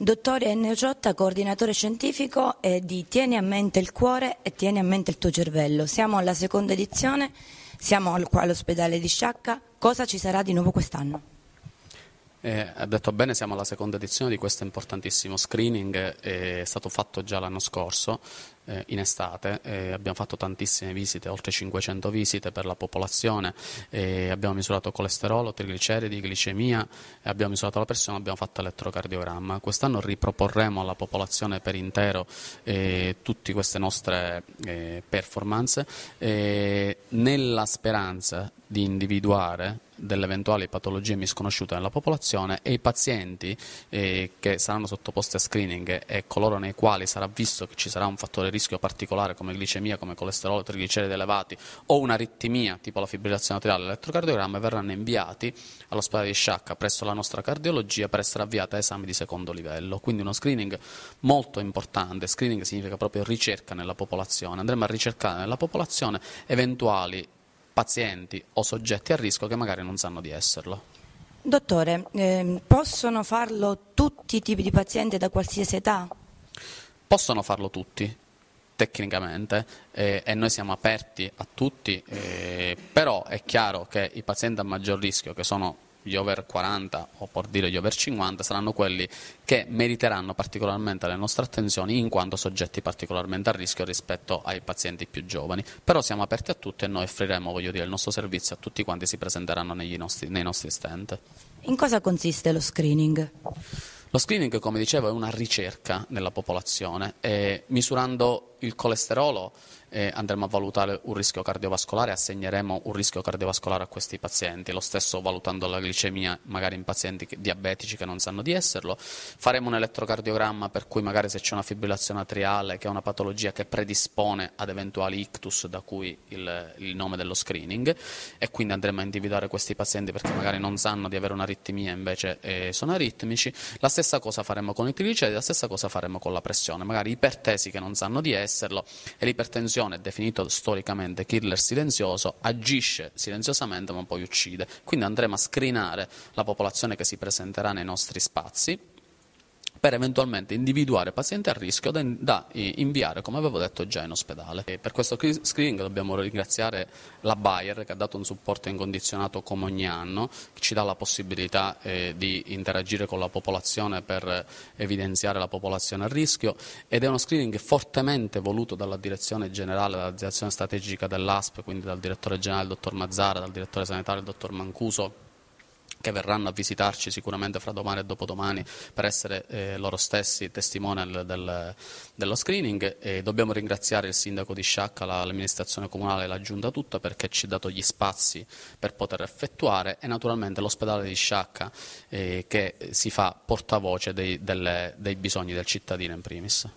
Dottore Ennio Ciotta, coordinatore scientifico di Tieni a mente il cuore e tieni a mente il tuo cervello. Siamo alla seconda edizione, siamo all'ospedale di Sciacca. Cosa ci sarà di nuovo quest'anno? Eh, detto bene, siamo alla seconda edizione di questo importantissimo screening, è stato fatto già l'anno scorso eh, in estate, eh, abbiamo fatto tantissime visite, oltre 500 visite per la popolazione, eh, abbiamo misurato colesterolo, trigliceridi, glicemia, eh, abbiamo misurato la pressione, abbiamo fatto elettrocardiogramma. Quest'anno riproporremo alla popolazione per intero eh, tutte queste nostre eh, performance nella speranza di individuare delle eventuali patologie misconosciute nella popolazione e i pazienti che saranno sottoposti a screening e coloro nei quali sarà visto che ci sarà un fattore rischio rischio particolare come glicemia, come colesterolo, trigliceridi elevati o una un'aritmia tipo la fibrillazione atriale l'elettrocardiogramma verranno inviati all'ospedale di Sciacca presso la nostra cardiologia per essere avviati a esami di secondo livello. Quindi uno screening molto importante, screening significa proprio ricerca nella popolazione, andremo a ricercare nella popolazione eventuali pazienti o soggetti a rischio che magari non sanno di esserlo. Dottore, eh, possono farlo tutti i tipi di pazienti da qualsiasi età? Possono farlo tutti tecnicamente eh, e noi siamo aperti a tutti, eh, però è chiaro che i pazienti a maggior rischio, che sono gli over 40 o per dire gli over 50, saranno quelli che meriteranno particolarmente le nostre attenzioni in quanto soggetti particolarmente a rischio rispetto ai pazienti più giovani. Però siamo aperti a tutti e noi offriremo dire, il nostro servizio a tutti quanti si presenteranno nostri, nei nostri stand. In cosa consiste lo screening? Lo screening, come dicevo, è una ricerca nella popolazione, misurando il colesterolo eh, andremo a valutare un rischio cardiovascolare, assegneremo un rischio cardiovascolare a questi pazienti, lo stesso valutando la glicemia magari in pazienti diabetici che non sanno di esserlo, faremo un elettrocardiogramma per cui magari se c'è una fibrillazione atriale che è una patologia che predispone ad eventuali ictus da cui il, il nome dello screening e quindi andremo a individuare questi pazienti perché magari non sanno di avere un'aritmia invece eh, sono aritmici, la stessa cosa faremo con i trigliceridi, la stessa cosa faremo con la pressione, magari ipertesi che non sanno di esserlo esserlo e l'ipertensione, definito storicamente killer silenzioso, agisce silenziosamente ma poi uccide. Quindi andremo a screenare la popolazione che si presenterà nei nostri spazi per eventualmente individuare pazienti a rischio da, da eh, inviare, come avevo detto, già in ospedale. E per questo screening dobbiamo ringraziare la Bayer che ha dato un supporto incondizionato come ogni anno, che ci dà la possibilità eh, di interagire con la popolazione per evidenziare la popolazione a rischio ed è uno screening fortemente voluto dalla direzione generale, dalla direzione strategica dell'ASP, quindi dal direttore generale il dottor Mazzara, dal direttore sanitario il dottor Mancuso che verranno a visitarci sicuramente fra domani e dopodomani per essere eh, loro stessi testimoni del, del, dello screening. E dobbiamo ringraziare il sindaco di Sciacca, l'amministrazione comunale e la giunta tutta perché ci ha dato gli spazi per poter effettuare e naturalmente l'ospedale di Sciacca eh, che si fa portavoce dei, delle, dei bisogni del cittadino in primis.